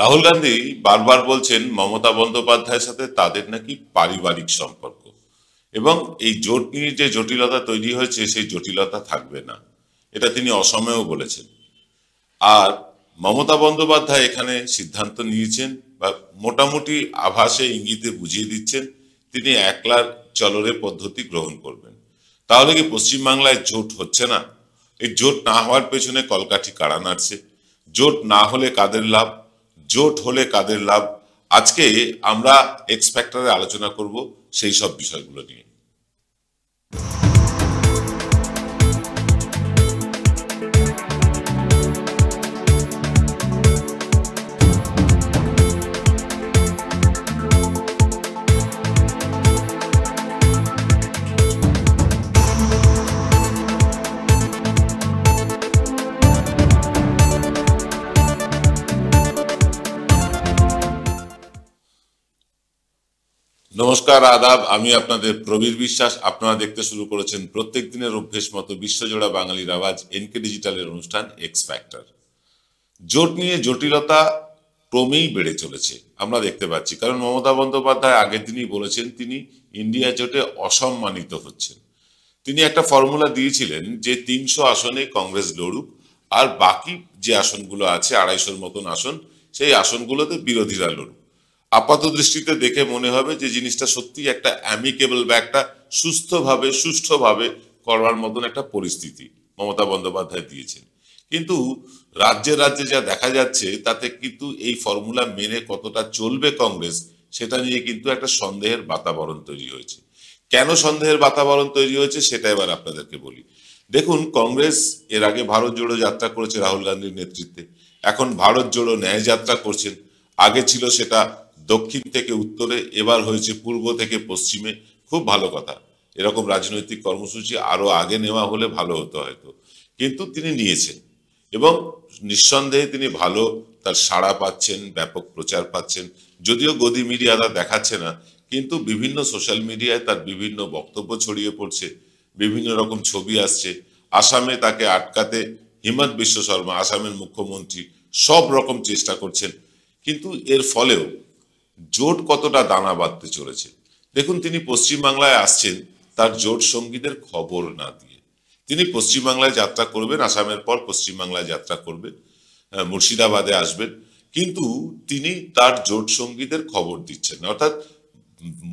রাহুল গান্ধী বারবার বলছেন মমতা বন্দ্যোপাধ্যায়ের সাথে তাদের নাকি পারিবারিক সম্পর্ক এবং এই জোট নিয়ে যে জটিলতা তৈরি হয়েছে সেই জটিলতা থাকবে না এটা তিনি অসমেও বলেছেন আর মমতা বন্দ্যোপাধ্যায় এখানে সিদ্ধান্ত নিয়েছেন বা মোটামুটি আভাসে ইঙ্গিতে বুঝিয়ে দিচ্ছেন তিনি একলার চলরে পদ্ধতি গ্রহণ করবেন তাহলে কি পশ্চিমবাংলায় জোট হচ্ছে না এই জোট না হওয়ার পেছনে কলকাঠি কাড়া নাড়ছে জোট না হলে কাদের লাভ জোট হলে কাদের লাভ আজকে আমরা এক্সপ্যাক্টারে আলোচনা করব সেই সব বিষয়গুলো নিয়ে নমস্কার আদাব আমি আপনাদের প্রবীর বিশ্বাস আপনারা দেখতে শুরু করেছেন প্রত্যেক দিনের অভ্যেস মতো বিশ্বজোড়া বাঙালির আওয়াজ এনকে ডিজিটালের অনুষ্ঠান এক্স ফ্যাক্টর জোট নিয়ে জটিলতা ক্রমেই বেড়ে চলেছে আমরা দেখতে পাচ্ছি কারণ মমতা বন্দ্যোপাধ্যায় আগের দিনই বলেছেন তিনি ইন্ডিয়া জোটে অসম্মানিত হচ্ছেন তিনি একটা ফর্মুলা দিয়েছিলেন যে তিনশো আসনে কংগ্রেস লড়ুক আর বাকি যে আসনগুলো আছে আড়াইশোর মতন আসন সেই আসনগুলোতে বিরোধীরা লড়ুক আপাত দৃষ্টিতে দেখে মনে হবে যে জিনিসটা সত্যি একটা অ্যামিকেবল বা একটা সুস্থভাবে সুষ্ঠুভাবে করবার মতন একটা পরিস্থিতি মমতা বন্দ্যোপাধ্যায় দিয়েছেন কিন্তু রাজ্যে রাজ্যে যা দেখা যাচ্ছে তাতে কিন্তু এই ফর্মুলা মেনে কতটা চলবে কংগ্রেস সেটা নিয়ে কিন্তু একটা সন্দেহের বাতাবরণ তৈরি হয়েছে কেন সন্দেহের বাতাবরণ তৈরি হয়েছে সেটা এবার আপনাদেরকে বলি দেখুন কংগ্রেস এর আগে ভারত জোড়ো যাত্রা করেছে রাহুল গান্ধীর নেতৃত্বে এখন ভারত জোড়ো ন্যায় যাত্রা করছেন আগে ছিল সেটা দক্ষিণ থেকে উত্তরে এবার হয়েছে পূর্ব থেকে পশ্চিমে খুব ভালো কথা এরকম রাজনৈতিক কর্মসূচি আরও আগে নেওয়া হলে ভালো হতো হয়তো কিন্তু তিনি নিয়েছেন এবং নিঃসন্দেহে তিনি ভালো তার সাড়া পাচ্ছেন ব্যাপক প্রচার পাচ্ছেন যদিও গদি মিডিয়া তা দেখাচ্ছে না কিন্তু বিভিন্ন সোশ্যাল মিডিয়ায় তার বিভিন্ন বক্তব্য ছড়িয়ে পড়ছে বিভিন্ন রকম ছবি আসছে আসামে তাকে আটকাতে হিমন্ত বিশ্ব শর্মা আসামের মুখ্যমন্ত্রী সব রকম চেষ্টা করছেন কিন্তু এর ফলেও জোট কতটা দানা বাঁধতে চলেছে দেখুন তিনি পশ্চিমবাংলায় আসছেন তার জোট সঙ্গীদের খবর না দিয়ে তিনি পশ্চিমবাংলায় যাত্রা করবেন আসামের পর পশ্চিমবাংলায় যাত্রা করবেন মুর্শিদাবাদে আসবেন কিন্তু তিনি তার জোট সঙ্গীদের খবর দিচ্ছেন অর্থাৎ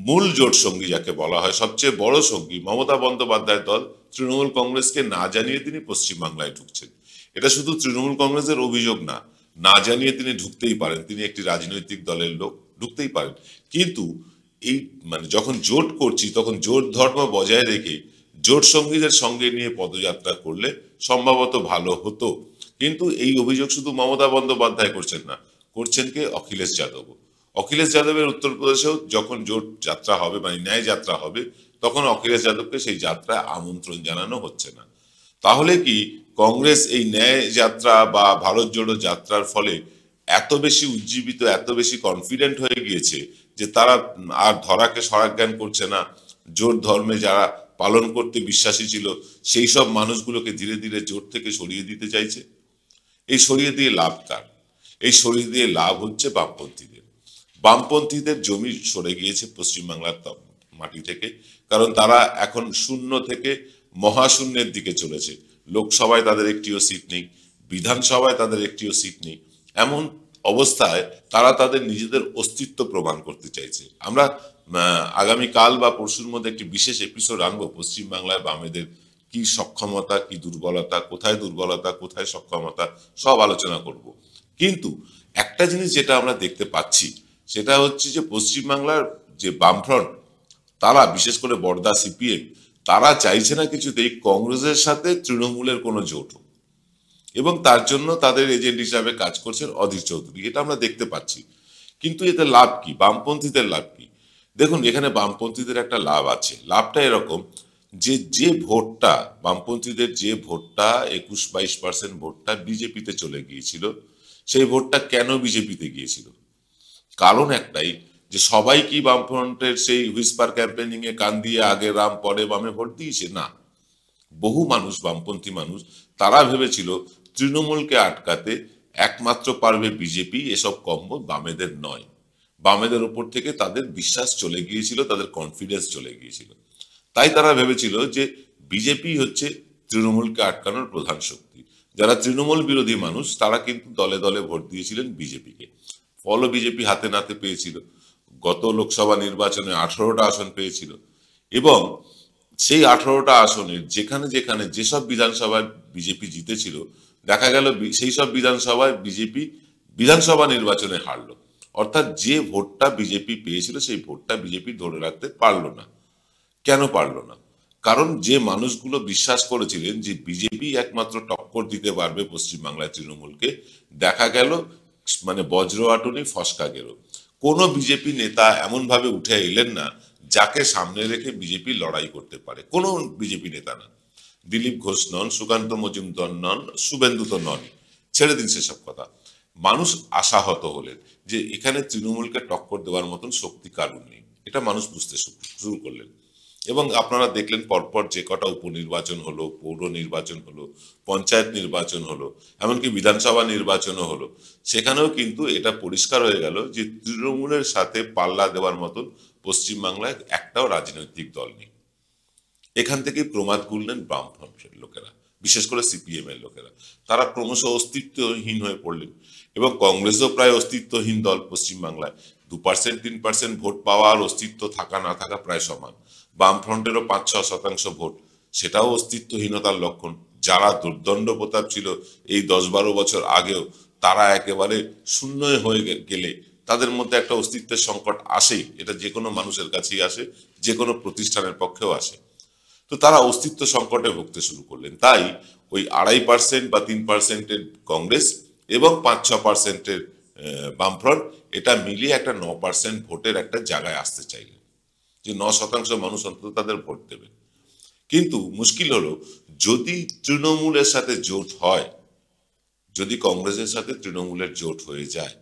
মূল জোট সঙ্গী যাকে বলা হয় সবচেয়ে বড় সঙ্গী মমতা বন্দ্যোপাধ্যায়ের দল তৃণমূল কংগ্রেসকে না জানিয়ে তিনি পশ্চিমবাংলায় ঢুকছেন এটা শুধু তৃণমূল কংগ্রেসের অভিযোগ না না জানিয়ে তিনি ঢুকতেই পারেন তিনি একটি রাজনৈতিক দলের লোক ঢুকতেই পারেন কিন্তু এই মানে যখন জোট করছি তখন জোট ধর্ম বজায় রেখে জোট সঙ্গীদের সঙ্গে নিয়ে পদযাত্রা করলে সম্ভবত ভালো হতো কিন্তু এই অভিযোগ শুধু মমতা বন্দ্যোপাধ্যায় করছেন না করছেন কে অখিলেশ যাদব অখিলেশ যাদবের উত্তরপ্রদেশেও যখন জোট যাত্রা হবে মানে ন্যায় যাত্রা হবে তখন অখিলেশ যাদবকে সেই যাত্রায় আমন্ত্রণ জানানো হচ্ছে না তাহলে কি কংগ্রেস এই ন্যায় যাত্রা বা ভারত জোড়ো যাত্রার ফলে এত বেশি উজ্জীবিত এত বেশি কনফিডেন্ট হয়ে গিয়েছে যে তারা আর ধরাকে সরাজ্ঞান করছে না জোর ধর্মে যারা পালন করতে বিশ্বাসী ছিল সেই সব মানুষগুলোকে ধীরে ধীরে জোর থেকে সরিয়ে দিতে চাইছে এই সরিয়ে দিয়ে লাভ কার এই সরিয়ে দিয়ে লাভ হচ্ছে বামপন্থীদের বামপন্থীদের জমি সরে গিয়েছে পশ্চিমবাংলার মাটি থেকে কারণ তারা এখন শূন্য থেকে মহাশূন্যের দিকে চলেছে লোকসভায় তাদের একটিও সিট নেই বিধানসভায় তাদের একটিও সিট নেই এমন অবস্থায় তারা তাদের নিজেদের অস্তিত্ব প্রমাণ করতে চাইছে আমরা আগামী কাল বা পরশুর মধ্যে একটি বিশেষ এপিসোড আনবো পশ্চিমবাংলায় বামেদের কি সক্ষমতা কি দুর্বলতা কোথায় দুর্বলতা কোথায় সক্ষমতা সব আলোচনা করব কিন্তু একটা জিনিস যেটা আমরা দেখতে পাচ্ছি সেটা হচ্ছে যে পশ্চিমবাংলার যে বামফ্রন্ট তারা বিশেষ করে বর্দা সিপিএম তারা চাইছে না কিছুতেই কংগ্রেসের সাথে তৃণমূলের কোনো জোট হোক এবং তার জন্য তাদের এজেন্ট হিসাবে কাজ করছেন অধীর চৌধুরী এটা আমরা দেখতে পাচ্ছি কিন্তু এতে লাভ কি বামপন্থীদের লাভ কি দেখুন এখানে বামপন্থীদের একটা লাভ আছে লাভটা এরকম যে যে ভোটটা বামপন্থীদের যে ভোটটা একুশ বাইশ পার্সেন্ট ভোটটা বিজেপিতে চলে গিয়েছিল সেই ভোটটা কেন বিজেপিতে গিয়েছিল কারণ একটাই যে সবাই কি বামফ্রন্টের সেই হুইসপার ক্যাম্পেনিং এ কান দিয়ে আগে রাম পরে বামে ভোট দিয়েছে না বহু মানুষ বামপন্থী মানুষ তারা ভেবেছিল তৃণমূলকে আটকাতে একমাত্র পারবে বিজেপি এসব কম্ব বামেদের নয় বামেদের উপর থেকে তাদের বিশ্বাস চলে গিয়েছিল তাদের কনফিডেন্স চলে গিয়েছিল তাই তারা ভেবেছিল যে বিজেপি হচ্ছে তৃণমূলকে আটকানোর প্রধান শক্তি যারা তৃণমূল বিরোধী মানুষ তারা কিন্তু দলে দলে ভোট দিয়েছিলেন বিজেপিকে ফলও বিজেপি হাতে নাতে পেয়েছিল গত লোকসভা নির্বাচনে আঠারোটা আসন পেয়েছিল এবং সেই আঠারোটা আসনের যেখানে যেখানে যেসব বিধানসভায় বিজেপি জিতেছিল দেখা গেল সেই সব বিধানসভায় বিজেপি বিধানসভা নির্বাচনে হারল অর্থাৎ যে ভোটটা বিজেপি পেয়েছিল সেই ভোটটা বিজেপি ধরে রাখতে পারল না কেন পারল না কারণ যে মানুষগুলো বিশ্বাস করেছিলেন যে বিজেপি একমাত্র টক্কর দিতে পারবে পশ্চিমবাংলার তৃণমূলকে দেখা গেল মানে বজ্র আটনি ফসকা গেল কোনো বিজেপি নেতা এমনভাবে উঠে এলেন না যাকে সামনে রেখে বিজেপি লড়াই করতে পারে কোনো বিজেপি নেতা না দিলীপ ঘোষ নন সুকান্ত মজুমদার নন শুভেন্দু তো নন ছেড়ে দিন সেসব কথা মানুষ আশাহত হলেন যে এখানে তৃণমূলকে টক্কর দেওয়ার মতন শক্তি কারণ নেই এটা মানুষ বুঝতে শুরু করলেন এবং আপনারা দেখলেন পরপর যে কটা উপনির্বাচন হলো পৌর নির্বাচন হলো পঞ্চায়েত নির্বাচন হলো এমনকি বিধানসভা নির্বাচনও হলো সেখানেও কিন্তু এটা পরিষ্কার হয়ে গেল যে তৃণমূলের সাথে পাল্লা দেওয়ার মতন পশ্চিমবাংলায় একটাও রাজনৈতিক দল নেই এখান থেকেই প্রমাদ গুললেন বামফ্রন্টের লোকেরা বিশেষ করে সিপিএম এর লোকেরা তারা ক্রমশ অস্তিত্বহীন হয়ে পড়লেন এবং কংগ্রেসও প্রায় অস্তিত্বহীন দল পশ্চিমবাংলায় দু পার্সেন্ট তিন পার্সেন্ট ভোট পাওয়া আর অস্তিত্ব থাকা না থাকা প্রায় সমান বামফ্রন্টেরও পাঁচ ছ শতাংশ ভোট সেটাও অস্তিত্বহীনতার লক্ষণ যারা দুর্দণ্ড প্রতাপ ছিল এই দশ বারো বছর আগেও তারা একেবারে শূন্য হয়ে গেলে তাদের মধ্যে একটা অস্তিত্বের সংকট আসেই এটা যে কোনো মানুষের কাছেই আসে যে কোনো প্রতিষ্ঠানের পক্ষেও আসে তো তারা অস্তিত্ব সংকটে ভুগতে শুরু করলেন তাই ওই আড়াই পার্সেন্ট বা তিন পার্সেন্টের কংগ্রেস এবং পাঁচ ছ পার্সেন্টের বামফ্রন্ট এটা মিলিয়ে একটা ন পার্সেন্ট ভোটের একটা জায়গায় আসতে চাইলেন যে ন শতাংশ মানুষ অন্তত তাদের ভোট দেবেন কিন্তু মুশকিল হলো যদি তৃণমূলের সাথে জোট হয় যদি কংগ্রেসের সাথে তৃণমূলের জোট হয়ে যায়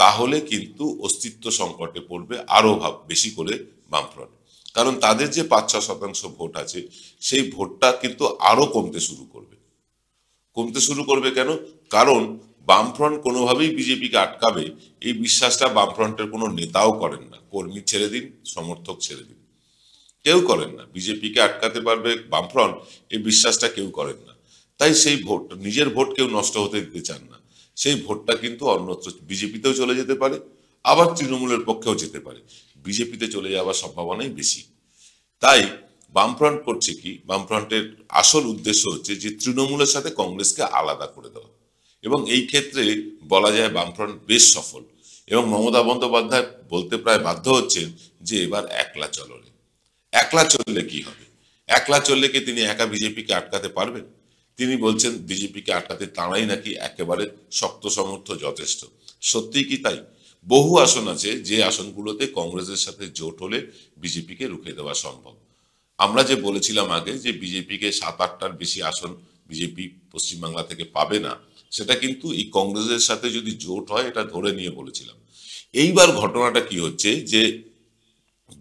তাহলে কিন্তু অস্তিত্ব সংকটে পড়বে আরও বেশি করে বামফ্রন্ট কারণ তাদের যে পাঁচ ছ শতাংশ ভোট আছে সেই ভোটটা কিন্তু আরও কমতে শুরু করবে কমতে শুরু করবে কেন কারণ বামফ্রন্ট কোনোভাবেই বিজেপিকে আটকাবে এই বিশ্বাসটা বামফ্রন্টের কোনো নেতাও করেন না কর্মী ছেড়ে দিন সমর্থক ছেড়ে দিন কেউ করেন না বিজেপিকে আটকাতে পারবে বামফ্রন্ট এই বিশ্বাসটা কেউ করেন না তাই সেই ভোট নিজের ভোট কেউ নষ্ট হতে দিতে চান না সেই ভোটটা কিন্তু অন্যত্র বিজেপিতেও চলে যেতে পারে আবার তৃণমূলের পক্ষেও যেতে পারে বিজেপিতে চলে যাওয়ার সম্ভাবনাই বেশি তাই বামফ্রন্ট করছে কি বামফ্রন্টের আসল উদ্দেশ্য হচ্ছে যে তৃণমূলের সাথে কংগ্রেসকে আলাদা করে দেওয়া এবং এই ক্ষেত্রে বলা যায় বামফ্রন্ট বেশ সফল এবং মমতা বন্দ্যোপাধ্যায় বলতে প্রায় বাধ্য হচ্ছেন যে এবার একলা চলনে একলা চললে কি হবে একলা চললে কি তিনি একা বিজেপিকে আটকাতে পারবেন তিনি বলছেন বিজেপিকে আটকাতে তাঁরাই নাকি একেবারে শক্ত সমর্থ যথেষ্ট সত্যিই কি তাই বহু আসন আছে যে আসনগুলোতে কংগ্রেসের সাথে জোট হলে বিজেপিকে রুখে দেওয়া সম্ভব আমরা যে বলেছিলাম আগে যে বিজেপিকে সাত আটটার বেশি আসন বিজেপি পশ্চিমবাংলা থেকে পাবে না সেটা কিন্তু এই কংগ্রেসের সাথে যদি জোট হয় এটা ধরে নিয়ে বলেছিলাম এইবার ঘটনাটা কি হচ্ছে যে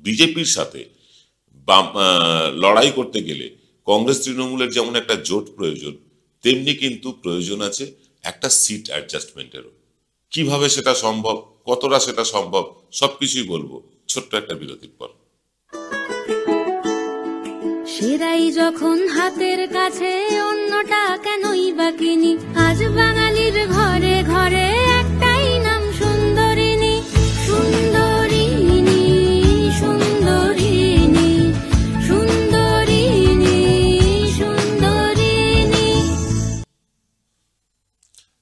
বিজেপির সাথে লড়াই করতে গেলে কংগ্রেস তৃণমূলের যেমন একটা জোট প্রয়োজন তেমনি কিন্তু প্রয়োজন আছে একটা সিট অ্যাডজাস্টমেন্টেরও কিভাবে সেটা সম্ভব কতটা সেটা সম্ভব সবকিছুই বলবো ছোট্ট একটা বিরতির পর সেরাই যখন হাতের কাছে অন্যটা কেনই বা কিনি আজ বাঙালির ঘরে ঘরে একটাই নাম সুন্দরিনী সুন্দরিনী সুন্দরিনী সুন্দরিনী সুন্দরিনী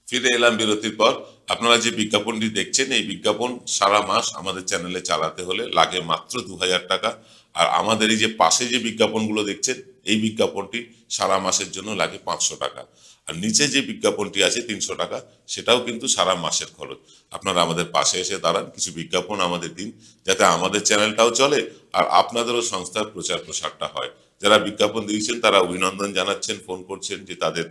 ফিরে এলাম বিরতির পর আপনারা যে বিজ্ঞাপনটি দেখছেন এই বিজ্ঞাপন সারা মাস আমাদের চ্যানেলে চালাতে হলে লাগে মাত্র দু টাকা আর আমাদের এই যে পাশে যে বিজ্ঞাপনগুলো দেখছেন এই বিজ্ঞাপনটি সারা মাসের জন্য লাগে পাঁচশো টাকা আর নিচে যে বিজ্ঞাপনটি আছে তিনশো টাকা সেটাও কিন্তু সারা মাসের খরচ আপনারা আমাদের পাশে এসে দাঁড়ান কিছু বিজ্ঞাপন আমাদের দিন যাতে আমাদের চ্যানেলটাও চলে আর আপনাদেরও সংস্থার প্রচার প্রসারটা হয় যারা বিজ্ঞাপন দিয়েছেন তারা অভিনন্দন জানাচ্ছেন ফোন করছেন যে তাদের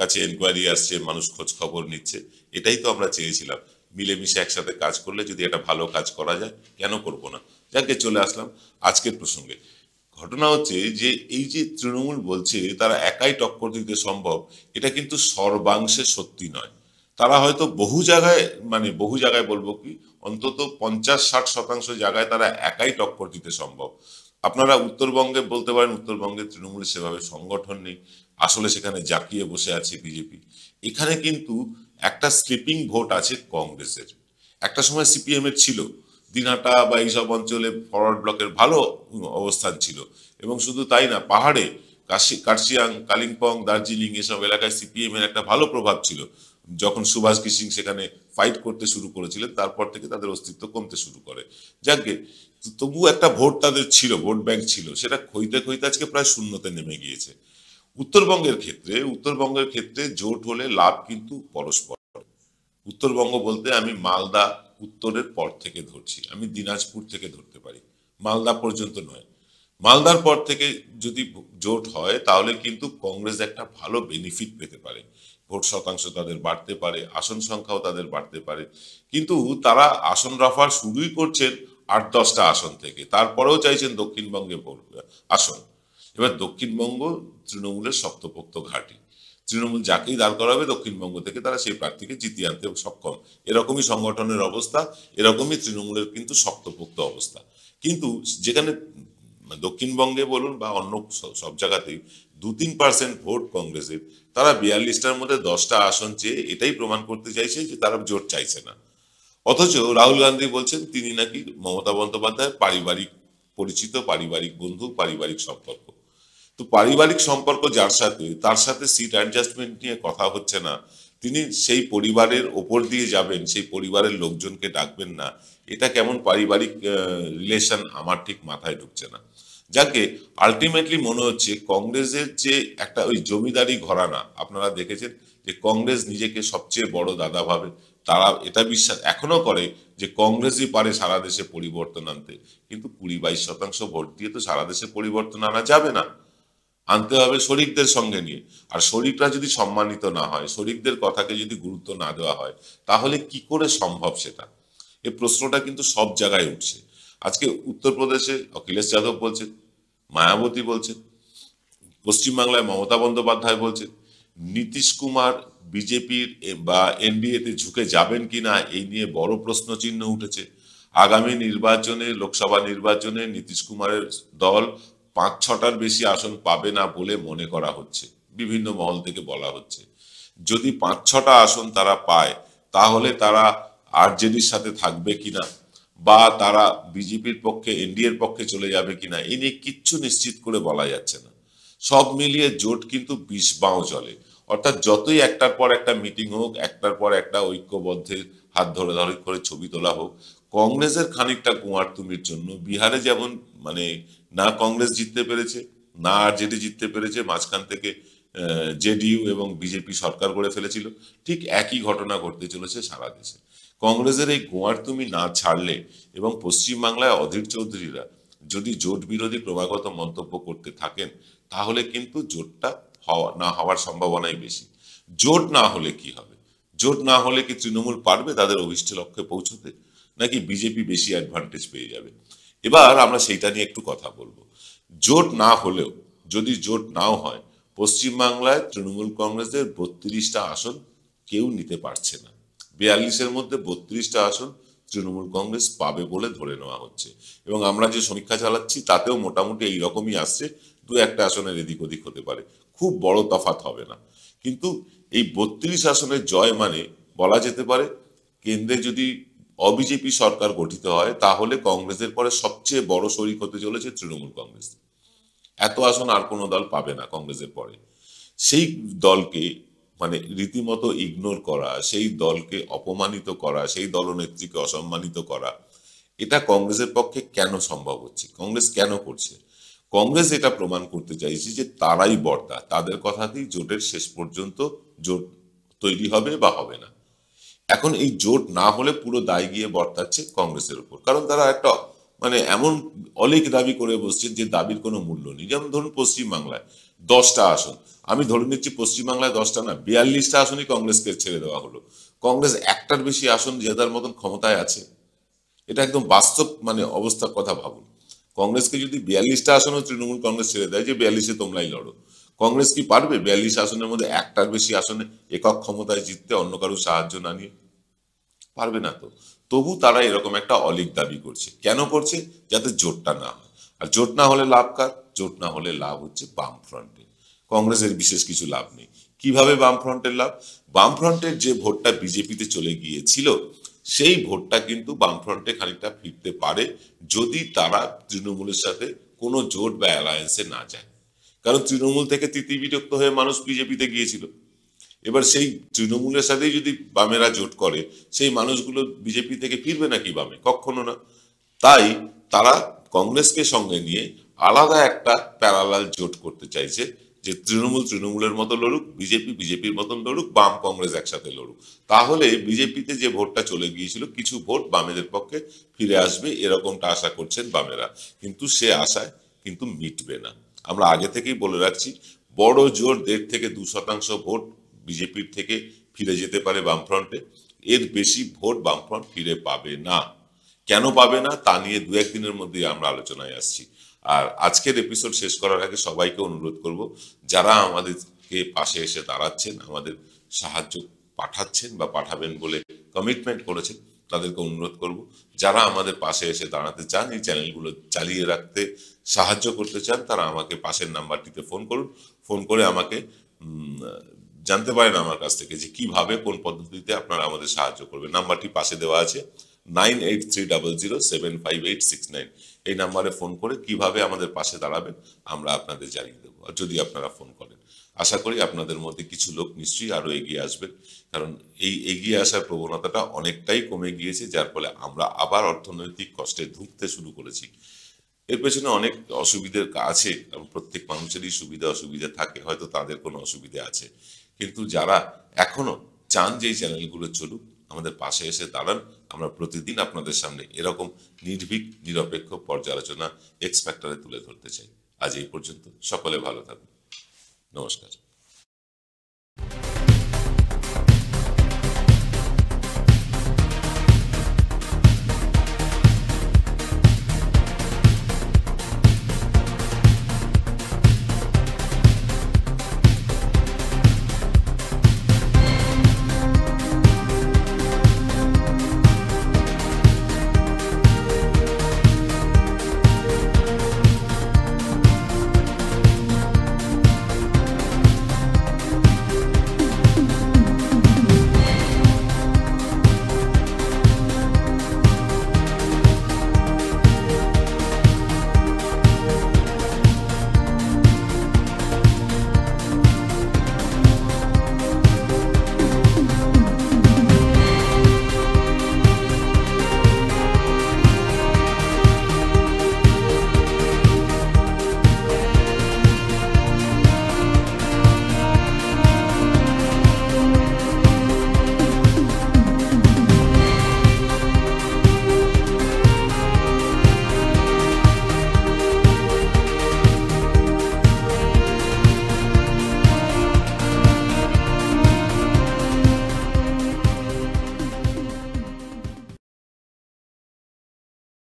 কাছে এনকোয়ারি আসছে মানুষ খোঁজ খবর নিচ্ছে এটাই তো আমরা চেয়েছিলাম মিলেমিশে একসাথে কাজ করলে যদি এটা ভালো কাজ করা যায় কেন করব না যাকে চলে আসলাম আজকের প্রসঙ্গে ঘটনা হচ্ছে যে এই যে তৃণমূল বলছে তারা একাই টক্কর দিতে সম্ভব এটা কিন্তু সর্বাংশে সত্যি নয় তারা হয়তো বহু জায়গায় মানে বহু জায়গায় বলবো কি অন্তত পঞ্চাশ ষাট শতাংশ জায়গায় তারা একাই টক্কর দিতে সম্ভব আপনারা উত্তরবঙ্গে বলতে পারেন উত্তরবঙ্গে তৃণমূলের সেভাবে সংগঠন নেই আসলে সেখানে জাকিয়ে বসে আছে বিজেপি এখানে কিন্তু একটা স্লিপিং ভোট আছে কংগ্রেসের একটা সময় সিপিএম এর ছিল দিনহাটা বা এইসব অঞ্চলে ফরওয়ার্ড ব্লকের ভালো অবস্থান ছিল এবং শুধু তাই না পাহাড়ে কাশি কার্শিয়াং কালিম্পং দার্জিলিং এসব এলাকায় সিপিএম এর একটা ভালো প্রভাব ছিল যখন সুভাষ কিসিং সেখানে ফাইট করতে শুরু করেছিলেন তারপর থেকে তাদের অস্তিত্ব কমতে শুরু করে যাকে তবু একটা ভোট তাদের ছিল ভোট ব্যাংক ছিল সেটা খইতে খইতে আজকে প্রায় শূন্যতে নেমে গিয়েছে উত্তরবঙ্গের ক্ষেত্রে উত্তরবঙ্গের ক্ষেত্রে জোট হলে লাভ কিন্তু পরস্পর উত্তরবঙ্গ বলতে আমি মালদা উত্তরের পর থেকে ধরছি আমি দিনাজপুর থেকে ধরতে পারি মালদা পর্যন্ত নয় মালদার পর থেকে যদি জোট হয় তাহলে কিন্তু কংগ্রেস একটা ভালো বেনিফিট পেতে পারে ভোট শতাংশ তাদের বাড়তে পারে আসন সংখ্যাও তাদের বাড়তে পারে কিন্তু তারা আসন রাফার শুরুই করছেন আট দশটা আসন থেকে তারপরেও চাইছেন দক্ষিণবঙ্গে আসন এবার দক্ষিণবঙ্গ তৃণমূলের শক্তপোক্ত ঘাঁটি তৃণমূল যাকেই দাঁড় করাবে দক্ষিণবঙ্গ থেকে তারা সেই প্রার্থীকে জিতিয়ে আনতে সক্ষম এরকমই সংগঠনের অবস্থা এরকমই তৃণমূলের কিন্তু শক্তপোক্ত অবস্থা কিন্তু যেখানে মানে দক্ষিণবঙ্গে বলুন বা অন্য সব জায়গাতেই দু তিন পার্সেন্ট ভোট কংগ্রেসের তারা বিয়াল্লিশটার মধ্যে দশটা আসন চেয়ে এটাই প্রমাণ করতে চাইছে যে তারা জোট চাইছে না অথচ রাহুল গান্ধী বলছেন তিনি নাকি মমতা বন্দ্যোপাধ্যায়ের পারিবারিক পরিচিত পারিবারিক বন্ধু পারিবারিক সম্পর্ক তো পারিবারিক সম্পর্ক যার সাথে তার সাথে সিট অ্যাডজাস্টমেন্ট নিয়ে কথা হচ্ছে না তিনি সেই পরিবারের ওপর দিয়ে যাবেন সেই পরিবারের লোকজনকে ডাকবেন না এটা কেমন পারিবারিক রিলেশন আমার ঠিক মাথায় ঢুকছে না যাকে আলটিমেটলি মনে হচ্ছে কংগ্রেসের যে একটা ওই জমিদারি ঘরানা আপনারা দেখেছেন যে কংগ্রেস নিজেকে সবচেয়ে বড় দাদা ভাবে তারা এটা বিশ্বাস এখনো করে যে কংগ্রেসই পারে সারা দেশে পরিবর্তন আনতে কিন্তু কুড়ি বাইশ শতাংশ ভোট দিয়ে তো সারা দেশে পরিবর্তন আনা যাবে না আনতে হবে শরিকদের সঙ্গে নিয়ে আর শরিকরা যদি সম্মানিত না হয় শরিকদের কথাকে যদি গুরুত্ব না দেওয়া হয় তাহলে কি করে সম্ভব সেটা এই প্রশ্নটা কিন্তু সব জায়গায় উঠছে আজকে উত্তরপ্রদেশে অখিলেশ যাদব বলছেন মায়াবতী বলছেন পশ্চিমবাংলায় মমতা বন্দ্যোপাধ্যায় বলছে নীতিশ কুমার বিজেপির বা এনডিএতে ঝুঁকে যাবেন কি না এই নিয়ে বড় প্রশ্ন চিহ্ন উঠেছে আগামী নির্বাচনে লোকসভা নির্বাচনে নীতিশ কুমারের দল পাঁচ ছটার বেশি আসন পাবে না বলে মনে করা হচ্ছে বিভিন্ন মহল থেকে বলা হচ্ছে যদি পাঁচ ছটা আসন তারা পায় তাহলে তারা আরজেডির সাথে থাকবে কিনা বা তারা বিজেপির পক্ষে এনডিএর পক্ষে চলে যাবে কিনা এ নিয়ে কিচ্ছু নিশ্চিত করে বলা যাচ্ছে না সব মিলিয়ে জোট কিন্তু বিষ বাঁও চলে অর্থাৎ যতই একটার পর একটা মিটিং হোক একটার পর একটা ঐক্যবদ্ধের হাত ধরে ধরে করে ছবি তোলা হোক কংগ্রেসের খানিকটা কুমার তুমির জন্য বিহারে যেমন মানে না কংগ্রেস জিততে পেরেছে না আরজেডি জিততে পেরেছে মাঝখান থেকে জেডিইউ এবং বিজেপি সরকার গড়ে ফেলেছিল ঠিক একই ঘটনা ঘটতে চলেছে সারা দেশে কংগ্রেসের এই গোয়ার তুমি না ছাড়লে এবং পশ্চিমবাংলায় অধীর চৌধুরীরা যদি জোট বিরোধী ক্রমাগত মন্তব্য করতে থাকেন তাহলে কিন্তু জোটটা হওয়া না হওয়ার সম্ভাবনাই বেশি জোট না হলে কি হবে জোট না হলে কি তৃণমূল পারবে তাদের অভিষ্ট লক্ষ্যে পৌঁছতে নাকি বিজেপি বেশি অ্যাডভান্টেজ পেয়ে যাবে এবার আমরা সেইটা নিয়ে একটু কথা বলবো জোট না হলেও যদি জোট নাও হয় পশ্চিমবাংলায় তৃণমূল কংগ্রেসের বত্রিশটা আসন কেউ নিতে পারছে না বিয়াল্লিশের মধ্যে বত্রিশটা আসন তৃণমূল কংগ্রেস পাবে বলে ধরে নেওয়া হচ্ছে এবং আমরা যে সমীক্ষা চালাচ্ছি তাতেও মোটামুটি এই রকমই আসছে দু একটা আসনের এদিক ওদিক হতে পারে খুব বড় তফাত হবে না কিন্তু এই বত্রিশ আসনের জয় মানে বলা যেতে পারে কেন্দ্রে যদি অবিজেপি সরকার গঠিত হয় তাহলে কংগ্রেসের পরে সবচেয়ে বড় শরিক হতে চলেছে তৃণমূল কংগ্রেস এত আসন আর কোনো দল পাবে না কংগ্রেসের পরে সেই দলকে মানে রীতিমতো ইগনোর করা সেই দলকে অপমানিত করা সেই দলনেত্রীকে অসম্মানিত করা এটা কংগ্রেসের পক্ষে কেন সম্ভব হচ্ছে কংগ্রেস কেন করছে কংগ্রেস এটা প্রমাণ করতে চাইছে যে তারাই বর্তা তাদের কথাতেই জোটের শেষ পর্যন্ত জোট তৈরি হবে বা হবে না এখন এই জোট না হলে পুরো দায় গিয়ে বর্তাচ্ছে কংগ্রেসের উপর কারণ তারা একটা মানে এমন অনেক দাবি করে বসছে যে দাবির কোনো মূল্য নেই যেমন ধরুন পশ্চিমবাংলায় দশটা আসন আমি ধরে নিচ্ছি পশ্চিমবাংলায় দশটা না বিয়াল্লিশটা আসনই কংগ্রেসকে ছেড়ে দেওয়া হলো কংগ্রেস একটার বেশি আসন জেতার মতন ক্ষমতায় আছে এটা একদম বাস্তব মানে অবস্থার কথা ভাবুন কংগ্রেসকে যদি বিয়াল্লিশটা আসনও তৃণমূল কংগ্রেস ছেড়ে দেয় যে বিয়াল্লিশে তোমরাই লড়ো কংগ্রেস কি পারবে বিয়াল্লিশ আসনের মধ্যে একটার বেশি আসনে একক ক্ষমতায় জিততে অন্য কারো সাহায্য না নিয়ে পারবে না তো তবু তারা এরকম একটা অলিক দাবি করছে কেন করছে যাতে জোটটা না হয় আর জোট না হলে লাভ কার জোট না হলে লাভ হচ্ছে বাম ফ্রন্টে কংগ্রেসের বিশেষ কিছু লাভ নেই কিভাবে বাম ফ্রন্টের লাভ বাম ফ্রন্টের যে ভোটটা বিজেপিতে চলে গিয়েছিল সেই ভোটটা কিন্তু বাম ফ্রন্টে খানিকটা ফিরতে পারে যদি তারা তৃণমূলের সাথে কোনো জোট বা অ্যালায়েন্সে না যায় কারণ তৃণমূল থেকে তৃতীয় বিরক্ত হয়ে মানুষ বিজেপিতে গিয়েছিল এবার সেই তৃণমূলের সাথেই যদি বামেরা জোট করে সেই মানুষগুলো বিজেপি থেকে ফিরবে নাকি বামে কখনো না তাই তারা কংগ্রেসকে সঙ্গে নিয়ে আলাদা একটা প্যারালাল জোট করতে চাইছে যে তৃণমূল তৃণমূলের মতো লড়ুক বিজেপি বিজেপির মতন লড়ুক বাম কংগ্রেস একসাথে লড়ুক তাহলে বিজেপিতে যে ভোটটা চলে গিয়েছিল কিছু ভোট বামেদের পক্ষে ফিরে আসবে এরকমটা আশা করছেন বামেরা কিন্তু সে আশায় কিন্তু মিটবে না আমরা আগে থেকেই বলে রাখছি বড় জোর দেড় থেকে দু শতাংশ ভোট বিজেপির থেকে ফিরে যেতে পারে বামফ্রন্টে এর বেশি ভোট বামফ্রন্ট ফিরে পাবে না কেন পাবে না তা নিয়ে দু একদিনের মধ্যেই আমরা আলোচনায় আসছি আর আজকের এপিসোড শেষ করার আগে সবাইকে অনুরোধ করব যারা আমাদেরকে পাশে এসে দাঁড়াচ্ছেন আমাদের সাহায্য পাঠাচ্ছেন বা পাঠাবেন বলে কমিটমেন্ট করেছেন তাদেরকে অনুরোধ করব যারা আমাদের পাশে এসে দাঁড়াতে চান এই চ্যানেলগুলো চালিয়ে রাখতে সাহায্য করতে চান তারা আমাকে পাশের নাম্বারটিতে ফোন করুন ফোন করে আমাকে জানতে পারেন আমার কাছ থেকে যে কিভাবে কোন পদ্ধতিতে আপনারা আমাদের সাহায্য করবেন নাম্বারটি পাশে দেওয়া আছে nine eight three double zero seven five eight six nine এই নাম্বারে ফোন করে কিভাবে আমাদের পাশে দাঁড়াবেন আমরা আপনাদের জানিয়ে দেবো আর যদি আপনারা ফোন করেন আশা করি আপনাদের মধ্যে কিছু লোক নিশ্চয়ই আরও এগিয়ে আসবেন কারণ এই এগিয়ে আসার প্রবণতাটা অনেকটাই কমে গিয়েছে যার ফলে আমরা আবার অর্থনৈতিক কষ্টে ধুঁকতে শুরু করেছি এর পেছনে অনেক অসুবিধের আছে প্রত্যেক মানুষেরই সুবিধা অসুবিধা থাকে হয়তো তাদের কোনো অসুবিধা আছে কিন্তু যারা এখনো চান যে এই চ্যানেলগুলো চলুক আমাদের পাশে এসে দাঁড়ান আমরা প্রতিদিন আপনাদের সামনে এরকম নির্ভীক নিরপেক্ষ পর্যালোচনা এক্সপ্যাক্টারে তুলে ধরতে চাই আজ এই পর্যন্ত সকলে ভালো থাকুন নমস্কার